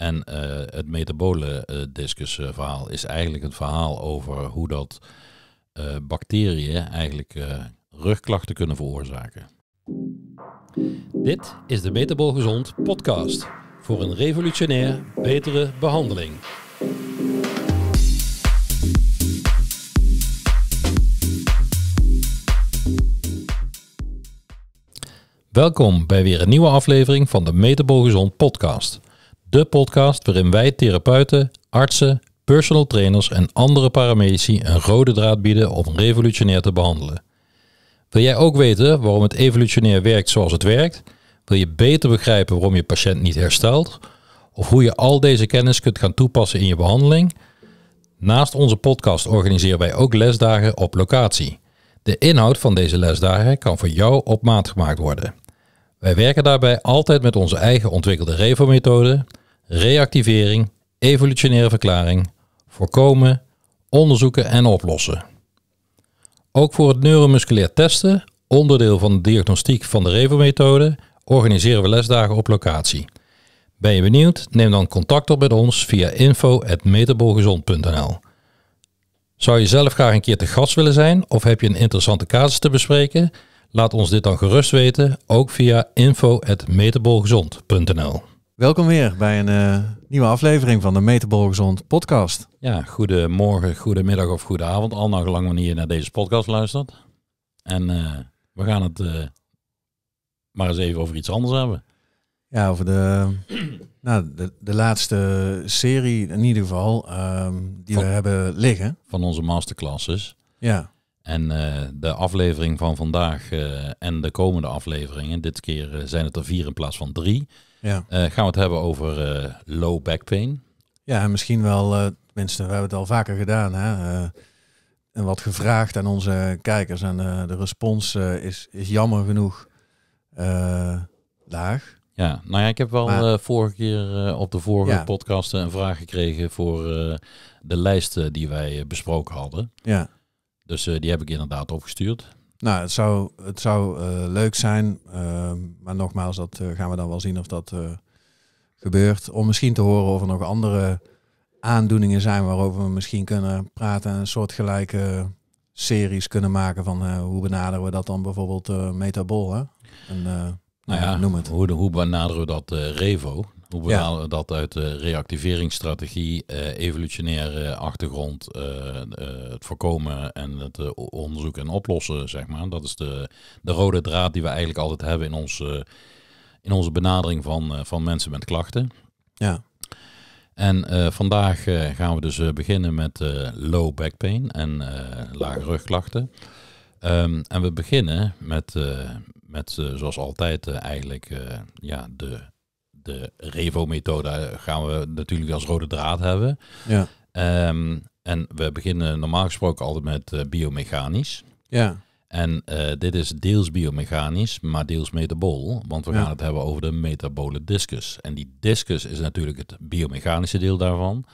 En eh, het metabole eh, discus eh, verhaal is eigenlijk een verhaal over hoe dat bacteriën eigenlijk rugklachten kunnen veroorzaken. Dit is de Metabol Gezond podcast voor een revolutionair betere behandeling. Welkom bij weer een nieuwe aflevering van de Metabol Gezond podcast. De podcast waarin wij therapeuten, artsen, personal trainers en andere paramedici een rode draad bieden om revolutionair te behandelen. Wil jij ook weten waarom het evolutionair werkt zoals het werkt? Wil je beter begrijpen waarom je patiënt niet herstelt? Of hoe je al deze kennis kunt gaan toepassen in je behandeling? Naast onze podcast organiseren wij ook lesdagen op locatie. De inhoud van deze lesdagen kan voor jou op maat gemaakt worden. Wij werken daarbij altijd met onze eigen ontwikkelde REVO-methode, reactivering, evolutionaire verklaring, voorkomen, onderzoeken en oplossen. Ook voor het neuromusculair testen, onderdeel van de diagnostiek van de REVO-methode, organiseren we lesdagen op locatie. Ben je benieuwd? Neem dan contact op met ons via info.metabolgezond.nl. Zou je zelf graag een keer te gast willen zijn of heb je een interessante casus te bespreken? Laat ons dit dan gerust weten, ook via info.metabolgezond.nl. Welkom weer bij een eh, nieuwe aflevering van de Metabol Gezond podcast. Ja, goedemorgen, goedemiddag of avond, al nog lang wanneer je naar deze podcast luistert. En eh, we gaan het eh, maar eens even over iets anders hebben. Ja, over de, nou, de, laatste serie in ieder geval ehm, die we hebben liggen. Van onze masterclasses. Ja. En de aflevering van vandaag en de komende afleveringen, dit keer zijn het er vier in plaats van drie... Ja. Eh, gaan we het hebben over eh, low back pain. Ja, misschien wel, eh, tenminste, we hebben het al vaker gedaan. Hè? en wat gevraagd aan onze kijkers. En de respons is, is jammer genoeg laag. Ja, nou ja, ik heb wel vorige keer op de vorige podcast een vraag gekregen voor de lijsten die wij besproken hadden. Ja. Dus die heb ik inderdaad opgestuurd. Nou, het zou, het zou eh, leuk zijn, eh, maar nogmaals, dat eh, gaan we dan wel zien of dat gebeurt. Om misschien te horen of er nog andere aandoeningen zijn waarover we misschien kunnen praten en een soortgelijke series kunnen maken van hoe benaderen we dat dan bijvoorbeeld metabol, hè? En, nou, nou ja, noem het. Hoe, hoe benaderen we dat Revo? Hoe we nou dat uit de reactiveringsstrategie, uh, evolutionaire achtergrond, eh, eh, het voorkomen en het onderzoeken en oplossen, zeg maar. Dat is de, de rode draad die we eigenlijk altijd hebben in, onze in onze benadering van, van mensen met klachten. Ja. En vandaag gaan we dus beginnen met low back pain en lage rugklachten. Ehm, en we beginnen met, met zoals altijd eigenlijk ja, de de Revo-methode gaan we natuurlijk als rode draad hebben. Ja. Ehm, en we beginnen normaal gesproken altijd met eh, biomechanisch. Ja. En eh, dit is deels biomechanisch, maar deels metabol. Want we gaan het hebben over de metabolen discus. En die discus is natuurlijk het biomechanische deel daarvan.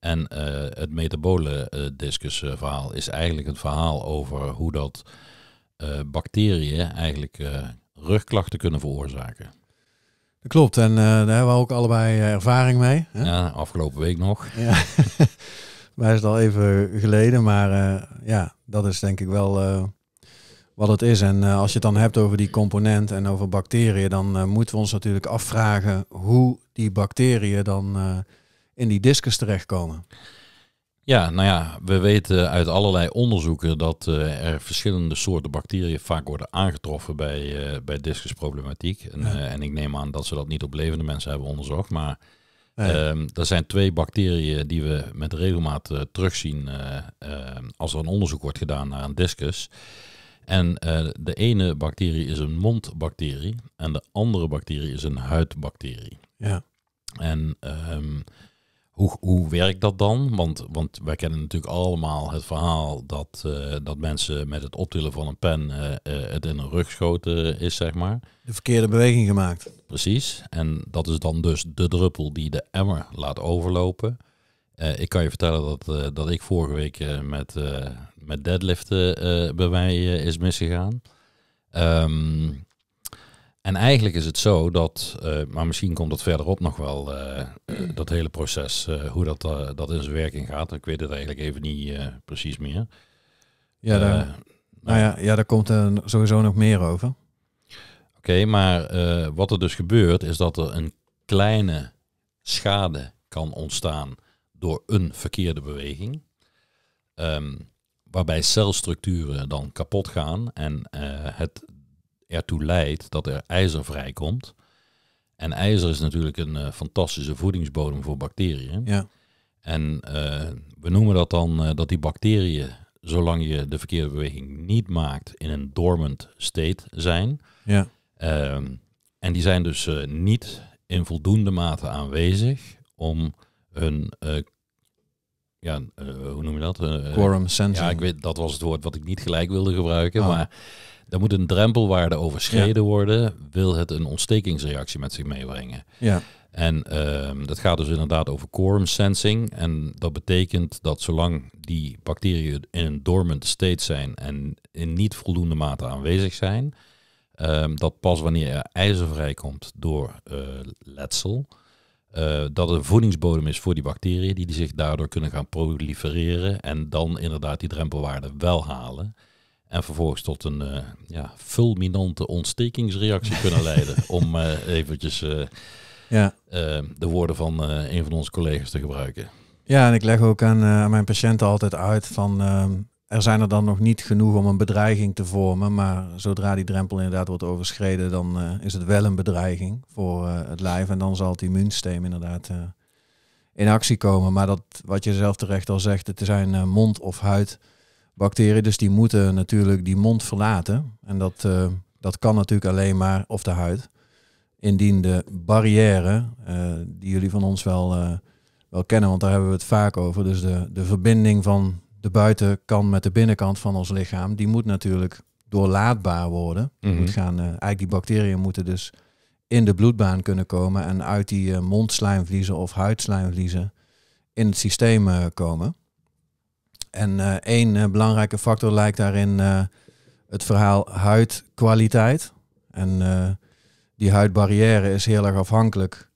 En eh, het metabole discus verhaal is eigenlijk het verhaal over hoe dat bacteriën eigenlijk rugklachten kunnen veroorzaken klopt. En eh, daar hebben we ook allebei eh, ervaring mee. Hè? Ja, afgelopen week nog. Ja. Wij is het al even geleden, maar eh, ja, dat is denk ik wel wat het is. En als je het dan hebt over die component en over bacteriën, dan moeten we ons natuurlijk afvragen hoe die bacteriën dan in die discus terechtkomen. Ja, nou ja, we weten uit allerlei onderzoeken dat eh, er verschillende soorten bacteriën vaak worden aangetroffen bij, eh, bij discusproblematiek. En, eh, en, ik neem aan dat ze dat niet op levende mensen hebben onderzocht. Maar ehm, er zijn twee bacteriën die we met regelmaat terugzien als er een onderzoek wordt gedaan naar een discus. En de ene bacterie is een mondbacterie en de andere bacterie is een huidbacterie. Ja. En... Ehm, hoe, hoe werkt dat dan? Want, want wij kennen natuurlijk allemaal het verhaal dat, eh, dat mensen met het optillen van een pen eh, eh, het in een rug schoten is, zeg maar. De verkeerde beweging gemaakt. Precies. En dat is dan dus de druppel die de emmer laat overlopen. ik kan je vertellen dat, dat ik vorige week met, met deadliften bij mij is misgegaan. Ehm, en eigenlijk is het zo dat, eh, maar misschien komt dat verderop nog wel, eh, dat hele proces, eh, hoe dat, dat in zijn werking gaat. Ik weet het eigenlijk even niet precies meer. Ja, daar, nou, ja, ja, daar komt er sowieso nog meer over. Oké, maar wat er dus gebeurt is dat er een kleine schade kan ontstaan door een verkeerde beweging. Ehm, waarbij celstructuren dan kapot gaan en het ertoe leidt dat er ijzer vrijkomt. En ijzer is natuurlijk een eh, fantastische voedingsbodem voor bacteriën. Ja. En eh, we noemen dat dan eh, dat die bacteriën, zolang je de verkeerde beweging niet maakt, in een dormant state zijn. Ja. Ehm, en die zijn dus niet in voldoende mate aanwezig om hun ja, eh, hoe noem je dat? Eh, eh, quorum sensing. Ja, ik weet, dat was het woord wat ik niet gelijk wilde gebruiken. Oh. Maar er moet een drempelwaarde overschreden worden, wil het een ontstekingsreactie met zich meebrengen. Ja. En ehm, dat gaat dus inderdaad over quorum sensing. En dat betekent dat zolang die bacteriën in een dormant state zijn en in niet voldoende mate aanwezig zijn, ehm, dat pas wanneer er ijzer vrijkomt door letsel, uh, dat een voedingsbodem is voor die bacteriën, die, die zich daardoor kunnen gaan prolifereren en dan inderdaad die drempelwaarde wel halen. En vervolgens tot een eh, ja, fulminante ontstekingsreactie kunnen leiden. Om uh, eventjes ja. de woorden van een van onze collega's te gebruiken. Ja, en ik leg ook aan, aan mijn patiënten altijd uit van ehm, er zijn er dan nog niet genoeg om een bedreiging te vormen. Maar zodra die drempel inderdaad wordt overschreden, dan eh, is het wel een bedreiging voor eh, het lijf. En dan zal het immuunsysteem inderdaad eh, in actie komen. Maar dat, wat je zelf terecht al zegt, het zijn mond- of huidbacteriën. Dus die moeten natuurlijk die mond verlaten. En dat, dat kan natuurlijk alleen maar, of de huid. Indien de barrière, die jullie van ons wel, wel kennen, want daar hebben we het vaak over. Dus de, de verbinding van de buitenkant met de binnenkant van ons lichaam, die moet natuurlijk doorlaatbaar worden. Mm moet gaan, eh, eigenlijk die bacteriën moeten dus in de bloedbaan kunnen komen en uit die uh, eh, mondslijmvliezen of huidslijmvliezen in het systeem eh, komen. En één belangrijke factor lijkt daarin het verhaal huidkwaliteit. En die huidbarrière is heel erg afhankelijk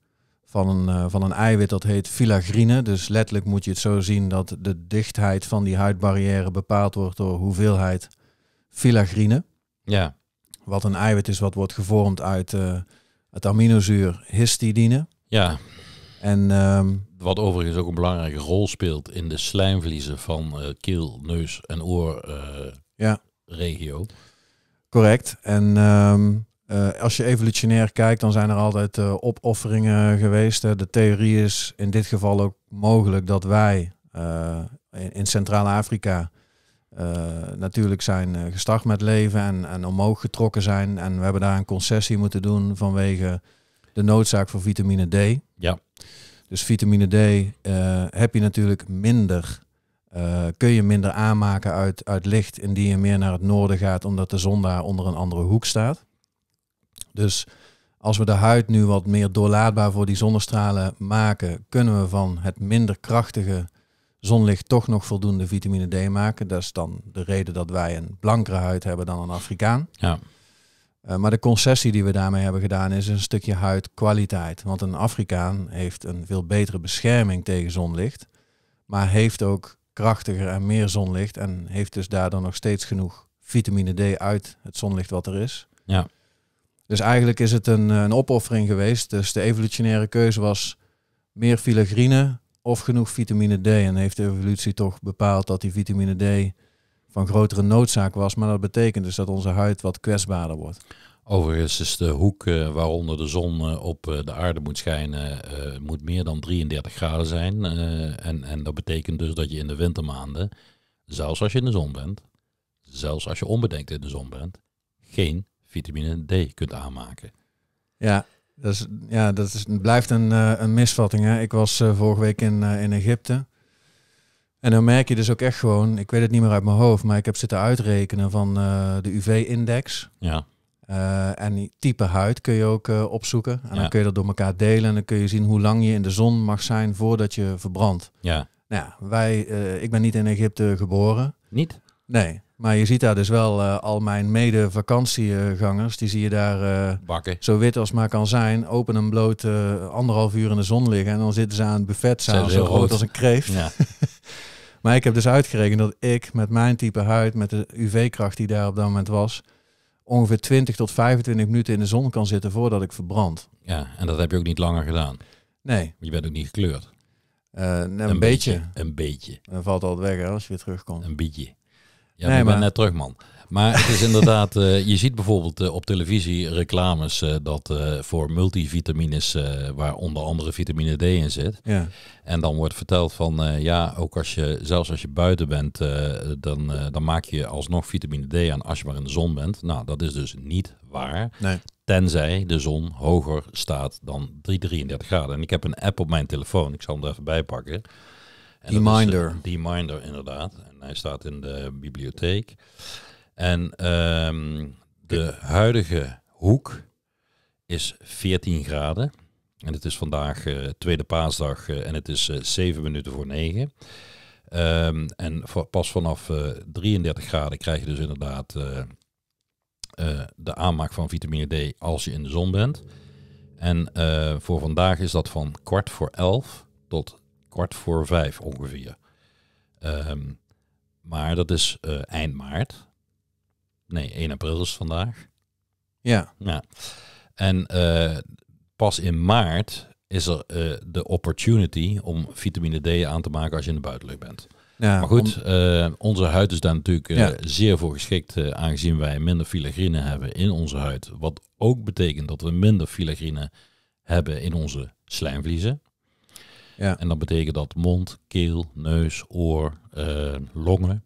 van een, eh, van een eiwit dat heet filagrine. Dus letterlijk moet je het zo zien dat de dichtheid van die huidbarrière bepaald wordt door hoeveelheid filagrine. Ja. Wat een eiwit is wat wordt gevormd uit eh, het aminozuur histidine. Ja. En, ehm, wat overigens ook een belangrijke rol speelt in de slijmvliezen van eh, keel, neus en oor ja. regio. Correct. En um, eh, als je evolutionair kijkt, dan zijn er altijd eh, opofferingen geweest. De theorie is in dit geval ook mogelijk dat wij eh, in, Centraal-Afrika natuurlijk zijn gestart met leven en, en omhoog getrokken zijn. En we hebben daar een concessie moeten doen vanwege de noodzaak voor vitamine D. Ja. Dus vitamine D heb je natuurlijk minder. kun je minder aanmaken uit, uit licht indien je meer naar het noorden gaat, omdat de zon daar onder een andere hoek staat. Dus als we de huid nu wat meer doorlaatbaar voor die zonnestralen maken, kunnen we van het minder krachtige zonlicht toch nog voldoende vitamine D maken. Dat is dan de reden dat wij een blankere huid hebben dan een Afrikaan. Ja. Eh, maar de concessie die we daarmee hebben gedaan is een stukje huidkwaliteit. Want een Afrikaan heeft een veel betere bescherming tegen zonlicht, maar heeft ook krachtiger en meer zonlicht en heeft dus daardoor nog steeds genoeg vitamine D uit het zonlicht wat er is. Ja. Dus eigenlijk is het een, eh, een opoffering geweest. Dus de evolutionaire keuze was meer filagrine of genoeg vitamine D. En heeft de evolutie toch bepaald dat die vitamine D van grotere noodzaak was. Maar dat betekent dus dat onze huid wat kwetsbaarder wordt. Overigens is de hoek eh, waaronder de zon eh, op de aarde moet schijnen, moet meer dan 33 graden zijn. en, en dat betekent dus dat je in de wintermaanden, zelfs als je in de zon bent, zelfs als je onbedenkt in de zon bent, geen vitamine D kunt aanmaken. Ja, dat, is, ja, dat is, blijft een, uh, een misvatting. Hè? Ik was uh, vorige week in, eh, in Egypte. En dan merk je dus ook echt gewoon, ik weet het niet meer uit mijn hoofd, maar ik heb zitten uitrekenen van de UV-index. Ja. en die type huid kun je ook opzoeken. En dan kun je dat door elkaar delen. En dan kun je zien hoe lang je in de zon mag zijn voordat je verbrandt. Ja. Nou, wij, ik ben niet in Egypte geboren. Niet? Nee, maar je ziet daar dus wel eh, al mijn mede-vakantiegangers. Die zie je daar eh, zo wit als maar kan zijn. Open en bloot eh, anderhalf uur in de zon liggen. En dan zitten ze aan het buffet zo rood als een kreeft. Ja. maar ik heb dus uitgerekend dat ik met mijn type huid, met de UV-kracht die daar op dat moment was... ongeveer 20 tot 25 minuten in de zon kan zitten voordat ik verbrand. Ja, en dat heb je ook niet langer gedaan. Nee. Je bent ook niet gekleurd. een, een beetje. Een beetje. Dan valt al weg als je weer terugkomt. Een beetje. Ja, nee, maar... net terug, man. Maar het is inderdaad, eh, je ziet bijvoorbeeld eh, op televisie reclames eh, dat voor multivitamines, waar onder andere vitamine D in zit. Ja. En dan wordt verteld van ja, ook als je, zelfs als je buiten bent, dan, dan maak je alsnog vitamine D aan als je maar in de zon bent. Nou, dat is dus niet waar. Nee. Tenzij de zon hoger staat dan 333 graden. En ik heb een app op mijn telefoon, ik zal hem er even bij pakken. En Die minder inderdaad hij staat in de bibliotheek. En um, de huidige hoek is 14 graden. En het is vandaag uh, tweede paasdag eh, en het is uh, eh, 7 minuten voor 9. Um, ehm, en pas vanaf 33 graden krijg je dus inderdaad de aanmaak van vitamine D als je in de zon bent. En voor vandaag is dat van kwart voor 11 tot kwart voor 5 ongeveer. Um, maar dat is eh, eind maart. Nee, 1 april is vandaag. Ja. ja. En eh, pas in maart is er eh, de opportunity om vitamine D aan te maken als je in de buitenlucht bent. Ja, maar goed, onze huid is daar natuurlijk zeer voor geschikt, aangezien wij minder filagrine hebben in onze huid. Wat ook betekent dat we minder filagrine hebben in onze slijmvliezen. Ja. En dat betekent dat mond, keel, neus, oor, eh, longen.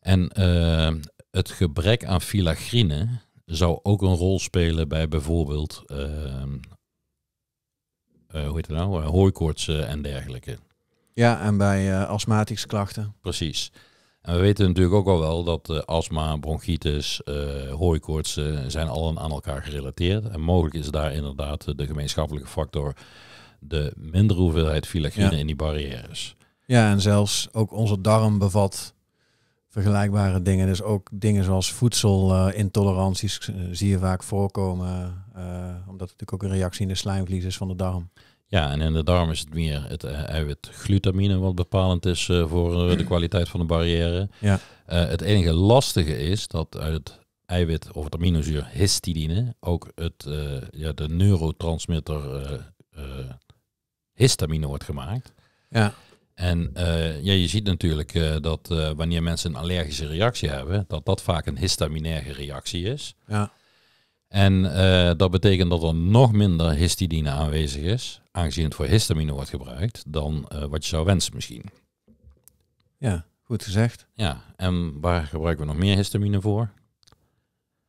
En eh, het gebrek aan filagrine zou ook een rol spelen bij bijvoorbeeld, eh, hoe heet het nou, hooikoortsen en dergelijke. Ja, en bij astmatische klachten. Precies. En we weten natuurlijk ook al wel dat astma, bronchitis, hooikoortsen zijn allen aan elkaar gerelateerd. En mogelijk is daar inderdaad de gemeenschappelijke factor de mindere hoeveelheid filagine in die barrières. Ja, en zelfs ook onze darm bevat vergelijkbare dingen. Dus ook dingen zoals voedselintoleranties eh, zie je vaak voorkomen. Eh, omdat het natuurlijk ook een reactie in de slijmvlies is van de darm. Ja, en in de darm is het meer het eiwit eh, glutamine wat bepalend is voor de kwaliteit van de barrière. Ja. het enige lastige is dat uit het eiwit of het aminozuur histidine ook het, ja, de neurotransmitter histamine wordt gemaakt. Ja. En eh, ja, je ziet natuurlijk eh, dat eh, wanneer mensen een allergische reactie hebben, dat dat vaak een histaminaire reactie is. Ja. En dat betekent dat er nog minder histidine aanwezig is, aangezien het voor histamine wordt gebruikt, dan wat je zou wensen misschien. Ja, goed gezegd. Ja, en waar gebruiken we nog meer histamine voor?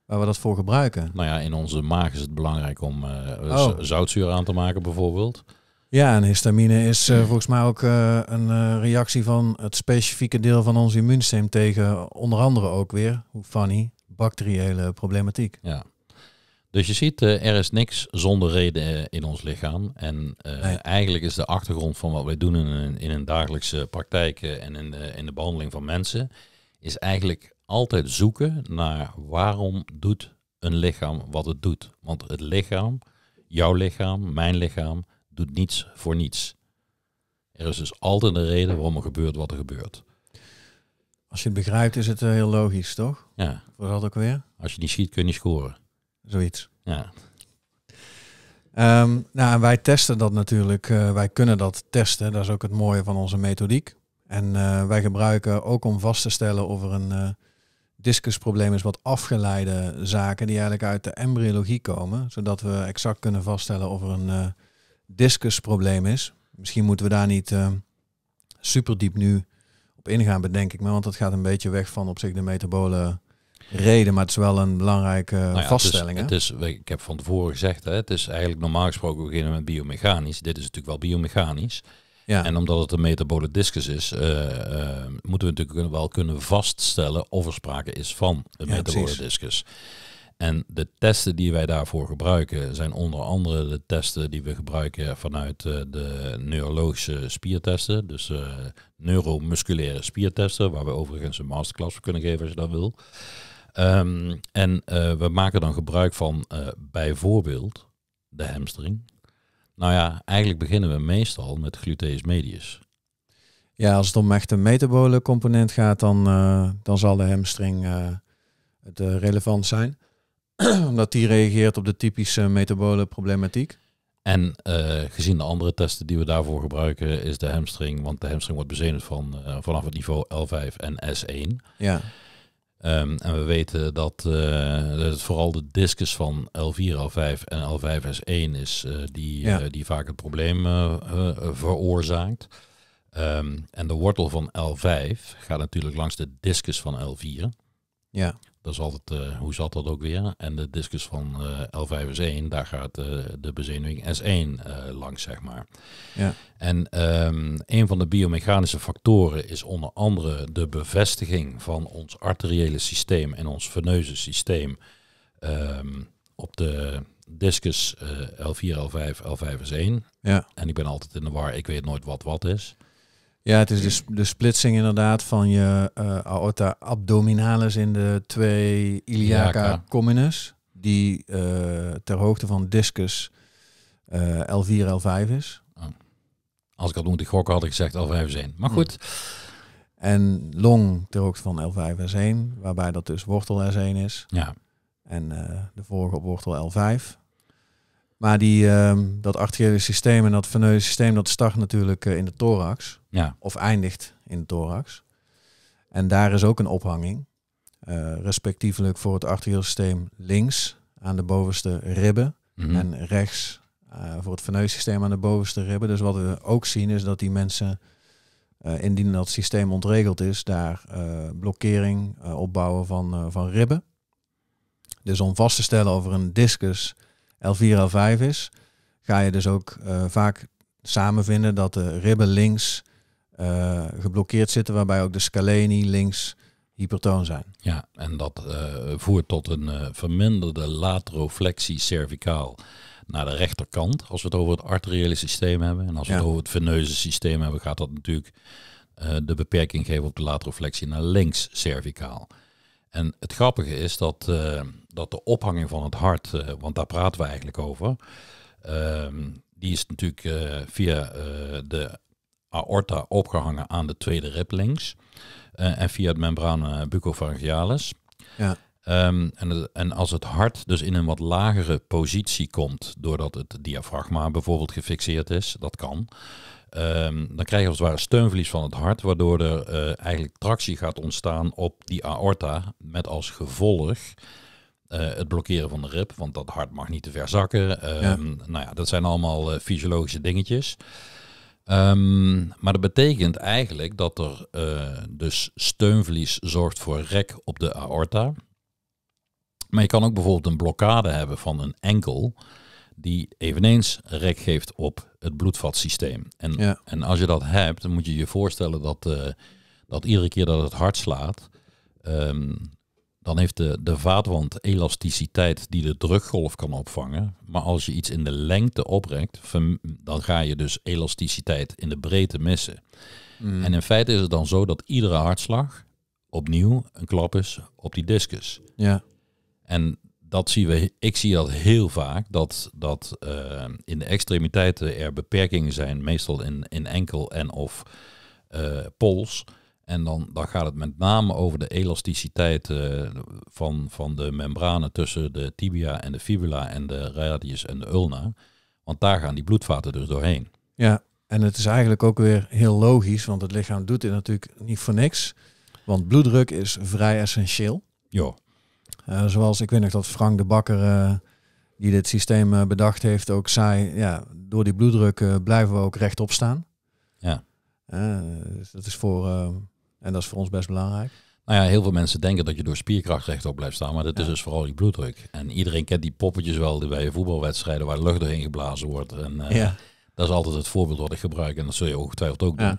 waar we dat voor gebruiken? Nou ja, in onze maag is het belangrijk om oh. zoutzuur aan te maken bijvoorbeeld. Ja, en histamine is eh, volgens mij ook eh, een eh, reactie van het specifieke deel van ons immuunsysteem tegen onder andere ook weer, hoe funny, bacteriële problematiek. Ja. Dus je ziet, er is niks zonder reden in ons lichaam. En eigenlijk is de achtergrond van wat wij doen in een, in een dagelijkse praktijk en in de, in de behandeling van mensen, is eigenlijk altijd zoeken naar waarom doet een lichaam wat het doet. Want het lichaam, jouw lichaam, mijn lichaam, doet niets voor niets. Er is dus altijd een reden waarom er gebeurt wat er gebeurt. Als je het begrijpt, is het eh, heel logisch, toch? Ja. Voor dat ook weer? Als je niet schiet, kun je niet scoren. Zoiets. Ja. Ehm, nou, wij testen dat natuurlijk. Eh, wij kunnen dat testen. Dat is ook het mooie van onze methodiek. En eh, wij gebruiken ook om vast te stellen of er een uh, discusprobleem is wat afgeleide zaken die eigenlijk uit de embryologie komen. Zodat we exact kunnen vaststellen of er een discusprobleem is. Misschien moeten we daar niet uh, super diep nu op ingaan, bedenk ik me. Want dat gaat een beetje weg van op zich de metabole reden. Maar het is wel een belangrijke vaststelling. Nou het is, het is, ik heb van tevoren gezegd, hè, het is eigenlijk normaal gesproken beginnen met biomechanisch. Dit is natuurlijk wel biomechanisch. Ja. En omdat het een metabole discus is, eh, eh, moeten we natuurlijk wel kunnen vaststellen of er sprake is van een ja, metabole discus. En de testen die wij daarvoor gebruiken zijn onder andere de testen die we gebruiken vanuit eh, de neurologische spiertesten. Dus uh, neuromusculaire spiertesten, waar we overigens een masterclass voor kunnen geven als je dat wil. Ehm, en eh, we maken dan gebruik van bijvoorbeeld de hamstring. Nou ja, eigenlijk beginnen we meestal met gluteus medius. Ja, als het om echt een metabole component gaat, dan, dan zal de hamstring het relevant zijn. omdat die reageert op de typische metabole problematiek. En eh, gezien de andere testen die we daarvoor gebruiken, is de hamstring, want de hamstring wordt bezenuwd van, eh, vanaf het niveau L5 en S1. Ja. Ehm, en we weten eh, dat, het vooral de discus van L4, L5 en L5S1 is die, die vaak het probleem veroorzaakt. Ehm, en de wortel van L5 gaat natuurlijk langs de discus van L4. Ja. Dat is altijd, eh, hoe zat dat ook weer? En de discus van eh, l 5 is 1 daar gaat eh, de bezenuwing S1 langs, zeg maar. Ja. En um, een van de biomechanische factoren is onder andere de bevestiging van ons arteriële systeem en ons veneuze systeem um, op de discus uh, L4, L5, L5 is 1. Ja. En ik ben altijd in de war, ik weet nooit wat wat is. Ja, het is de, de splitsing inderdaad van je eh, aorta abdominalis in de twee iliaca communis, die eh, ter hoogte van discus L4, eh, L5 is. Oh. Als ik had moeten gokken had ik gezegd L5 is 1. Maar goed. En long ter hoogte van L5 S1, waarbij dat dus wortel S1 is. Ja. En de vorige op wortel L5. Maar die, ehm, dat arteriële systeem en dat veneuze systeem, dat start natuurlijk eh, in de thorax. Ja. Of eindigt in de thorax. En daar is ook een ophanging. Eh, respectievelijk voor het arteriële systeem links aan de bovenste ribben. Mhm. En rechts eh, voor het veneuze systeem aan de bovenste ribben. Dus wat we ook zien is dat die mensen, indien dat systeem ontregeld is, daar blokkering opbouwen van, van ribben. Dus om vast te stellen over een discus l 5 is, ga je dus ook eh, vaak samen vinden dat de ribben links eh, geblokkeerd zitten, waarbij ook de scaleni links hypertoon zijn. Ja, en dat eh, voert tot een verminderde lateroflexie cervicaal naar de rechterkant, als we het over het arteriële systeem hebben. En als we het over het veneuze systeem hebben, gaat dat natuurlijk de beperking geven op de lateroflexie naar links cervicaal. En het grappige is dat, eh, dat de ophanging van het hart, eh, want daar praten we eigenlijk over, ehm, die is natuurlijk eh, via de aorta opgehangen aan de tweede rib links en via het membraan bucopharyngealis. Ja. Ehm, en, en, als het hart dus in een wat lagere positie komt, doordat het diafragma bijvoorbeeld gefixeerd is, dat kan, Ehm, dan krijg je als het ware steunverlies van het hart, waardoor er eh, eigenlijk tractie gaat ontstaan op die aorta. Met als gevolg eh, het blokkeren van de rib, want dat hart mag niet te ver zakken. Ehm, nou ja, dat zijn allemaal eh, fysiologische dingetjes. Ehm, maar dat betekent eigenlijk dat er dus steunverlies zorgt voor rek op de aorta. Maar je kan ook bijvoorbeeld een blokkade hebben van een enkel die eveneens rek geeft op het bloedvatsysteem. En, en als je dat hebt, dan moet je je voorstellen dat, eh, dat iedere keer dat het hart slaat, ehm, dan heeft de, de vaatwand elasticiteit die de drukgolf kan opvangen. Maar als je iets in de lengte oprekt, dan ga je dus elasticiteit in de breedte missen. Hmm. En in feite is het dan zo dat iedere hartslag opnieuw een klap is op die discus. Ja. En dat zien we, ik zie dat heel vaak, dat, dat eh, in de extremiteiten er beperkingen zijn, meestal in, in enkel en of eh, pols. En dan, dan gaat het met name over de elasticiteit eh, van, van de membranen tussen de tibia en de fibula en de radius en de ulna. Want daar gaan die bloedvaten dus doorheen. Ja, en het is eigenlijk ook weer heel logisch, want het lichaam doet dit natuurlijk niet voor niks. Want bloeddruk is vrij essentieel. Ja. Eh, zoals ik weet nog dat Frank de Bakker, eh, die dit systeem eh, bedacht heeft, ook zei, ja, door die bloeddruk blijven we ook rechtop staan. Ja. dat is voor, en dat is voor ons best belangrijk. Nou ja, heel veel mensen denken dat je door spierkracht rechtop blijft staan, maar dat is dus vooral je bloeddruk. En iedereen kent die poppetjes wel die bij voetbalwedstrijden waar lucht doorheen geblazen wordt. En ja. dat is altijd het voorbeeld wat ik gebruik en dat zul je ongetwijfeld ook doen.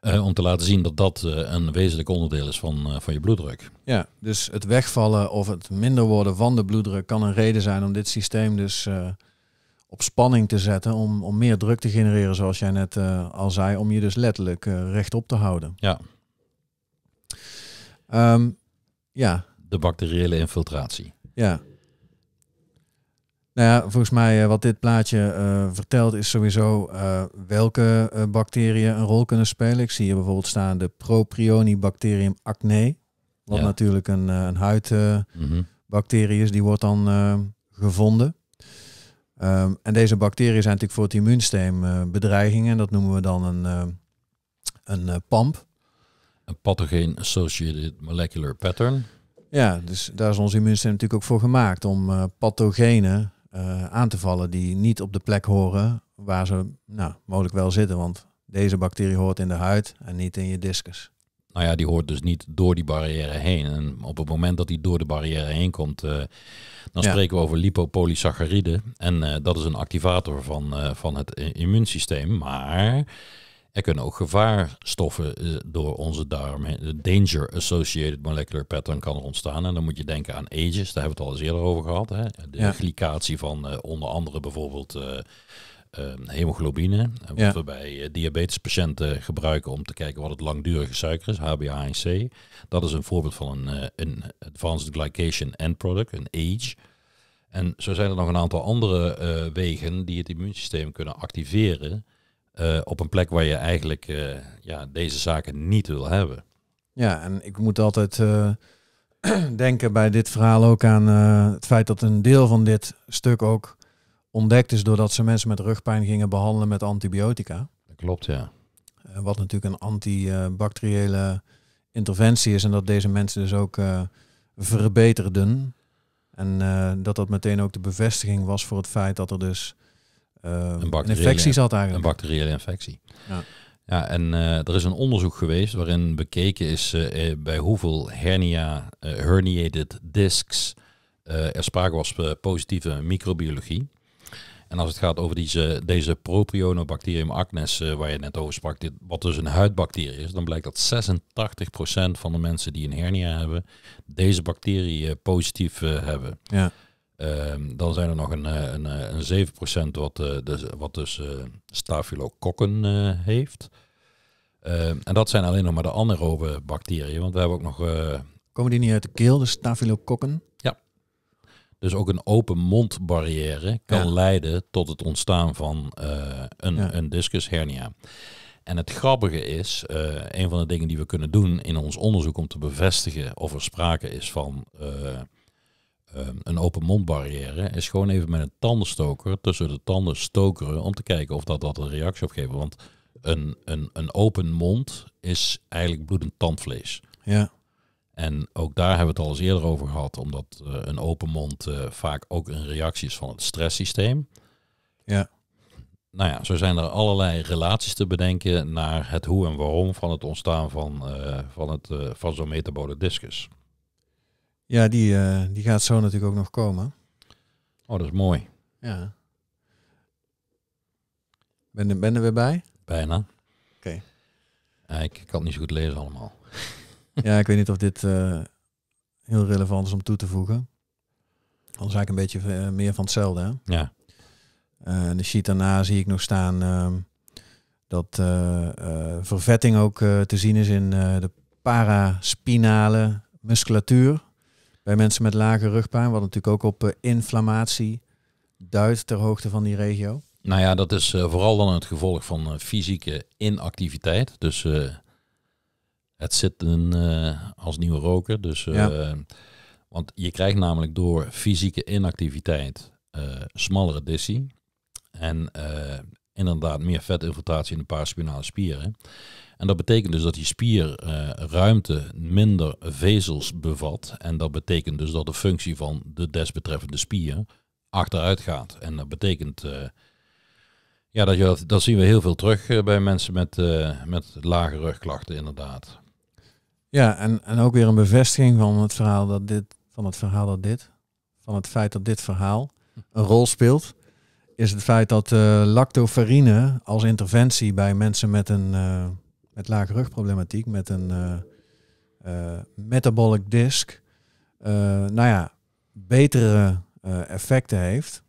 Eh, om te laten zien dat dat eh, een wezenlijk onderdeel is van, eh, van je bloeddruk. Ja, dus het wegvallen of het minder worden van de bloeddruk kan een reden zijn om dit systeem dus op spanning te zetten. Om, om meer druk te genereren, zoals jij net al zei, om je dus letterlijk rechtop te houden. Ja. Ehm, ja. De bacteriële infiltratie. Ja. Nou ja, volgens mij eh, wat dit plaatje eh, vertelt is sowieso eh, welke bacteriën een rol kunnen spelen. Ik zie hier bijvoorbeeld staan de Propionibacterium acne, wat natuurlijk een, een huidbacterie is, die wordt dan gevonden. Ehm, en deze bacteriën zijn natuurlijk voor het immuunsysteem bedreigingen. Dat noemen we dan een, een PAMP. Een pathogen associated molecular pattern. Ja, dus daar is ons immuunsysteem natuurlijk ook voor gemaakt om uh, pathogenen eh, aan te vallen die niet op de plek horen waar ze nou, mogelijk wel zitten. Want deze bacterie hoort in de huid en niet in je discus. Nou ja, die hoort dus niet door die barrière heen. En op het moment dat die door de barrière heen komt, eh, dan spreken we over lipopolysaccharide. En eh, dat is een activator van, van het immuunsysteem. Maar er kunnen ook gevaarstoffen eh, door onze darmen, de danger associated molecular pattern kan er ontstaan. En dan moet je denken aan ages, daar hebben we het al eens eerder over gehad. Hè? De ja. glycatie van eh, onder andere bijvoorbeeld eh, ehm, hemoglobine, wat ja. we bij diabetespatiënten gebruiken om te kijken wat het langdurige suiker is, HbA1c. Dat is een voorbeeld van een, een advanced glycation end product, een age. En zo zijn er nog een aantal andere wegen die het immuunsysteem kunnen activeren eh, op een plek waar je eigenlijk eh, ja, deze zaken niet wil hebben. Ja, en ik moet altijd eh, denken bij dit verhaal ook aan het feit dat een deel van dit stuk ook ontdekt is doordat ze mensen met rugpijn gingen behandelen met antibiotica. Dat klopt, ja. wat natuurlijk een antibacteriële interventie is en dat deze mensen dus ook verbeterden. En dat dat meteen ook de bevestiging was voor het feit dat er dus Ehm, een, infectie eigenlijk. Een bacteriële infectie. Ja. Ja, en eh, er is een onderzoek geweest waarin bekeken is eh, eh, bij hoeveel hernia, herniated discs er sprake was van positieve microbiologie. En als het gaat over deze, deze propionobacterium acnes waar je net over sprak, dit, wat dus een huidbacterie is, dan blijkt dat 86% van de mensen die een hernia hebben, deze bacterie positief hebben. Ja. Ehm, dan zijn er nog een, eh, een, eh, een 7% wat, eh, dus, wat dus staphylokokken heeft. Ehm, en dat zijn alleen nog maar de anaerobe bacteriën, want we hebben ook nog... Komen die niet uit de keel, de staphylokokken? Ja. Dus ook een open mondbarrière kan leiden tot het ontstaan van een, ja. een discus hernia. En het grappige is, een van de dingen die we kunnen doen in ons onderzoek om te bevestigen of er sprake is van Ehm, een open mondbarrière is gewoon even met een tandenstoker tussen de tanden stokeren om te kijken of dat, dat een reactie opgeeft. Want een, een, een open mond is eigenlijk bloedend tandvlees. Ja. En ook daar hebben we het al eens eerder over gehad, omdat eh, een open mond eh, vaak ook een reactie is van het stresssysteem. Ja. Nou ja, zo zijn er allerlei relaties te bedenken naar het hoe en waarom van het ontstaan van, eh, van, het, van zo'n metabole discus. Ja, die, eh, die gaat zo natuurlijk ook nog komen. Oh, dat is mooi. Ja. Ben, je, ben er weer bij? Bijna. Oké. Okay. ik kan het niet zo goed lezen allemaal. ja, ik weet niet of dit eh, heel relevant is om toe te voegen. Anders ik een beetje eh, meer van hetzelfde. Hè? Ja. Uh, de sheet daarna zie ik nog staan ehm, dat vervetting ook te zien is in de paraspinale musculatuur bij mensen met lage rugpijn, wat natuurlijk ook op uh, inflammatie duidt ter hoogte van die regio? Nou ja, dat is eh, vooral dan het gevolg van eh, fysieke inactiviteit. Dus het zit in, als nieuwe roker. Dus, Want je krijgt namelijk door fysieke inactiviteit smallere dissie. En inderdaad meer vetinfiltratie in de paraspinale spieren. En dat betekent dus dat die spier eh, ruimte minder vezels bevat. En dat betekent dus dat de functie van de desbetreffende spier achteruit gaat. En dat betekent eh, ja, dat, dat, zien we heel veel terug eh, bij mensen met, met lage rugklachten, inderdaad. Ja, en, en ook weer een bevestiging van het verhaal dat dit, van het verhaal dat dit, van het feit dat dit verhaal een rol speelt, is het feit dat uh, lactoferine als interventie bij mensen met een met lage rugproblematiek, met een eh, eh, metabolic disc, eh, nou ja, betere effecten heeft.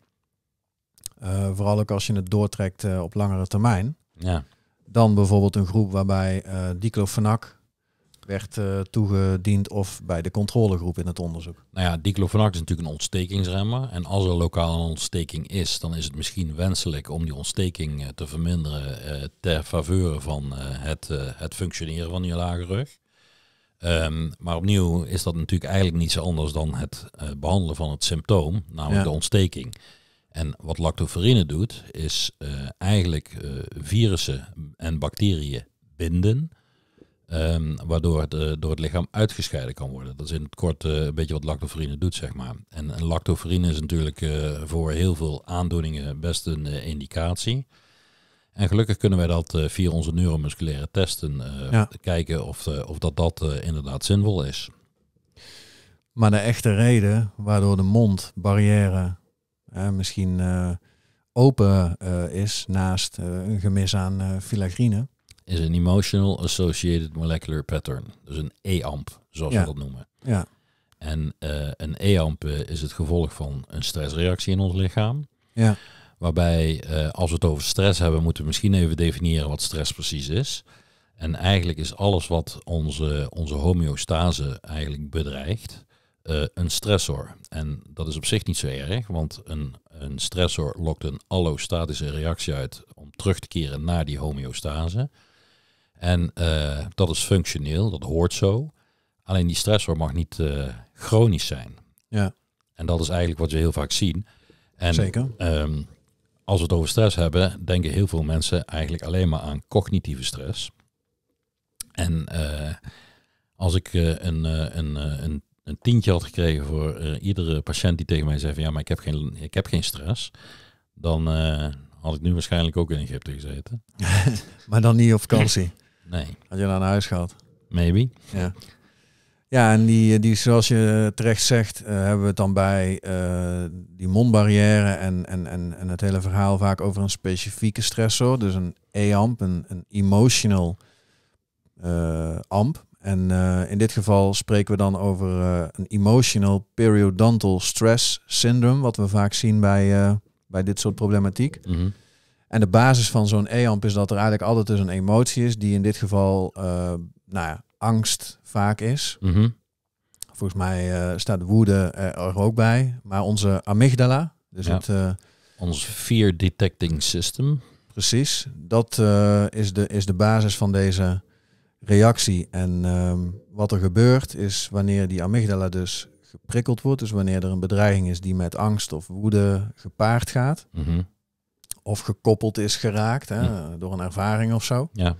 vooral ook als je het doortrekt op langere termijn. Ja. Dan bijvoorbeeld een groep waarbij diclofenac werd eh, toegediend of bij de controlegroep in het onderzoek? Nou ja, diclofenac is natuurlijk een ontstekingsremmer. En als er lokaal een ontsteking is, dan is het misschien wenselijk om die ontsteking eh, te verminderen eh, ter faveur van het, het functioneren van je lage rug. Ehm, maar opnieuw is dat natuurlijk eigenlijk niets anders dan het behandelen van het symptoom, namelijk de ontsteking. En wat lactoferrine doet, is eigenlijk virussen en bacteriën binden Ehm, waardoor het eh, door het lichaam uitgescheiden kan worden. Dat is in het kort eh, een beetje wat lactoferine doet, zeg maar. En, en lactoferine is natuurlijk eh, voor heel veel aandoeningen best een indicatie. En gelukkig kunnen wij dat via onze neuromusculaire testen kijken of, of dat dat inderdaad zinvol is. Maar de echte reden waardoor de mondbarrière misschien open is naast een gemis aan filagrine is een Emotional Associated Molecular Pattern. Dus een EAMP, zoals we dat noemen. Ja. En uh, een EAMP eh, is het gevolg van een stressreactie in ons lichaam. Ja. Waarbij, eh, als we het over stress hebben, moeten we misschien even definiëren wat stress precies is. En eigenlijk is alles wat onze, onze homeostase eigenlijk bedreigt, een stressor. En dat is op zich niet zo erg, want een, een stressor lokt een allostatische reactie uit om terug te keren naar die homeostase. En eh, dat is functioneel, dat hoort zo. Alleen die stressor mag niet eh, chronisch zijn. Ja. En dat is eigenlijk wat we heel vaak zien. En, Zeker. Ehm, als we het over stress hebben, denken heel veel mensen eigenlijk alleen maar aan cognitieve stress. En eh, als ik een, een, een, een, tientje had gekregen voor iedere patiënt die tegen mij zei van ja, maar ik heb geen, ik heb geen stress, dan had ik nu waarschijnlijk ook in Egypte gezeten. maar dan niet op vakantie. Nee. Had je naar huis gehad? Maybe. Ja. Ja, en die, die zoals je terecht zegt, eh, hebben we het dan bij eh, die mondbarrière en, en, en, en het hele verhaal vaak over een specifieke stressor. Dus een EAMP, een, een emotional eh, amp. En in dit geval spreken we dan over een emotional periodontal stress syndrome, wat we vaak zien bij, bij dit soort problematiek. Mm en de basis van zo'n EAMP is dat er eigenlijk altijd dus een emotie is, die in dit geval eh, nou ja, angst vaak is. Mhm. Volgens mij eh, staat woede er ook bij. Maar onze amygdala, dus het... Eh, ons fear detecting system. Precies, dat is, de, is de basis van deze reactie. En ehm, wat er gebeurt is wanneer die amygdala dus geprikkeld wordt, dus wanneer er een bedreiging is die met angst of woede gepaard gaat, mm of gekoppeld is geraakt hè, door een ervaring of zo, ja.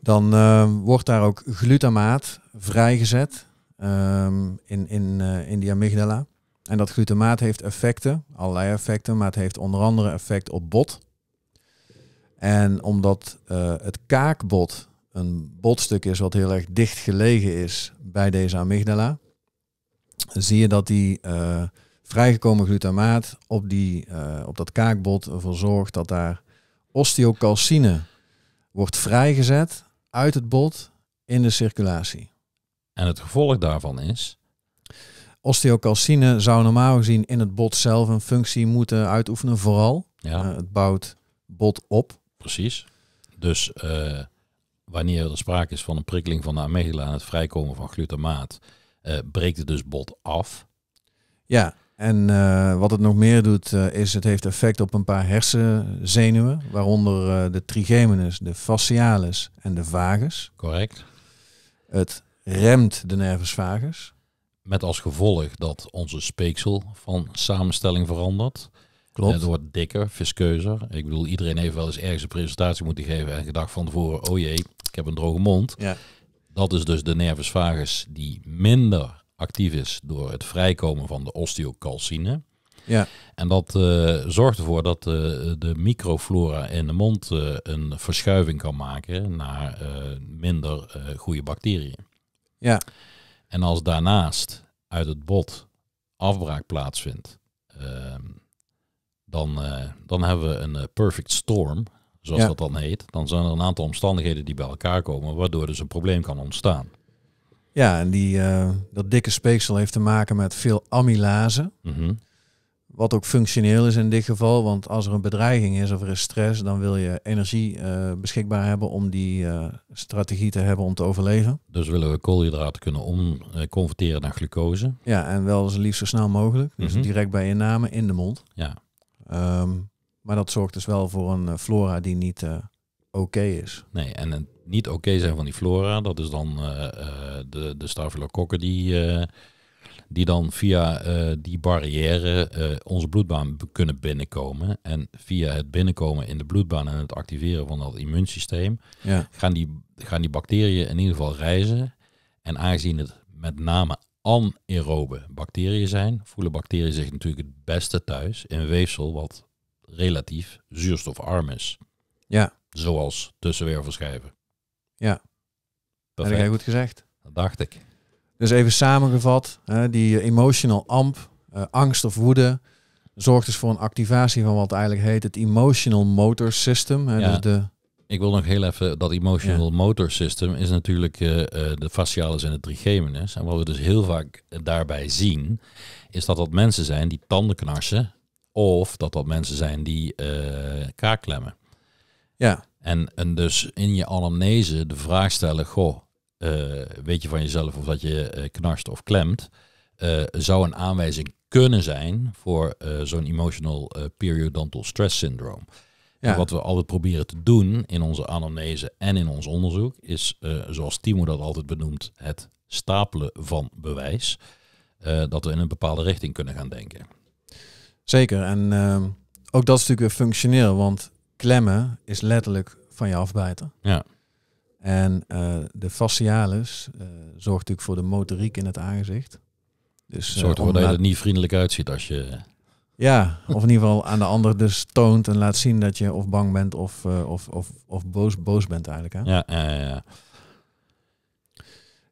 dan ehm, wordt daar ook glutamaat vrijgezet ehm, in, in, eh, in die amygdala. En dat glutamaat heeft effecten, allerlei effecten, maar het heeft onder andere effect op bot. En omdat eh, het kaakbot een botstuk is wat heel erg dicht gelegen is bij deze amygdala, zie je dat die eh, vrijgekomen glutamaat op, die, eh, op dat kaakbod ervoor zorgt dat daar osteocalcine wordt vrijgezet uit het bot in de circulatie. En het gevolg daarvan is? Osteocalcine zou normaal gezien in het bot zelf een functie moeten uitoefenen, vooral. Ja. Eh, het bouwt bot op. Precies. Dus eh, wanneer er sprake is van een prikkeling van de amygdala en het vrijkomen van glutamaat, breekt het dus bot af. Ja, en eh, wat het nog meer doet, eh, is het heeft effect op een paar hersenzenuwen, waaronder eh, de trigeminus, de facialis en de vagus. Correct. Het remt de nervus vagus. Met als gevolg dat onze speeksel van samenstelling verandert. Klopt. Het wordt dikker, viskeuzer. Ik bedoel, iedereen heeft wel eens ergens een presentatie moeten geven en gedacht van tevoren, oh jee, ik heb een droge mond. Ja. Dat is dus de nervus vagus die minder actief is door het vrijkomen van de osteocalcine. Ja. En dat eh, zorgt ervoor dat eh, de microflora in de mond eh, een verschuiving kan maken naar minder goede bacteriën. Ja. En als daarnaast uit het bot afbraak plaatsvindt, ehm, dan, dan hebben we een perfect storm, zoals dat dan heet. Dan zijn er een aantal omstandigheden die bij elkaar komen, waardoor dus een probleem kan ontstaan. Ja, en die, eh, dat dikke speeksel heeft te maken met veel amylase. Mhm. Wat ook functioneel is in dit geval, want als er een bedreiging is of er is stress, dan wil je energie eh, beschikbaar hebben om die eh, strategie te hebben om te overleven. Dus willen we koolhydraten kunnen omconverteren naar glucose? Ja, en wel zo liefst zo snel mogelijk. Dus mhm. direct bij inname in de mond. Ja. Ehm, maar dat zorgt dus wel voor een flora die niet oké is. Nee, en een niet oké zijn van die flora. Dat is dan eh, eh, de, de staphylococcus die, eh, die dan via die barrière onze bloedbaan kunnen binnenkomen. En via het binnenkomen in de bloedbaan en het activeren van dat immuunsysteem ja. gaan, die, gaan die bacteriën in ieder geval reizen. En aangezien het met name anaerobe bacteriën zijn, voelen bacteriën zich natuurlijk het beste thuis in weefsel wat relatief zuurstofarm is. Ja. Zoals tussenwervelschijven. Ja. Perfect. Dat heb goed gezegd. Dat dacht ik. Dus even samengevat, hè, die eh, emotional amp, eh, angst of woede, zorgt dus voor een activatie van wat eigenlijk heet het emotional motor system. Hè, ja. dus de... Ik wil nog heel even, dat emotional motor system is natuurlijk eh, de facialis en het trigeminus. En wat we dus heel vaak daarbij zien, is dat dat mensen zijn die tanden knarsen of dat dat mensen zijn die uh, kaak klemmen. Ja. En, en dus in je anamnese de vraag stellen, goh, eh, weet je van jezelf of dat je eh, knarst of klemt, eh, zou een aanwijzing kunnen zijn voor zo'n emotional periodontal stress syndroom. Ja. En wat we altijd proberen te doen in onze anamnese en in ons onderzoek is, zoals Timo dat altijd benoemt, het stapelen van bewijs. dat we in een bepaalde richting kunnen gaan denken. Zeker. En ehm, ook dat is natuurlijk functioneel, want klemmen is letterlijk van je afbijten. Ja. En eh, de facialis eh, zorgt natuurlijk voor de motoriek in het aangezicht. Dus, Soort eh, zorgt ervoor dat je er niet vriendelijk uitziet als je... Ja, of in ieder geval aan de ander dus toont en laat zien dat je of bang bent of, of, of, of boos, boos bent eigenlijk. Hè? Ja, ja, ja.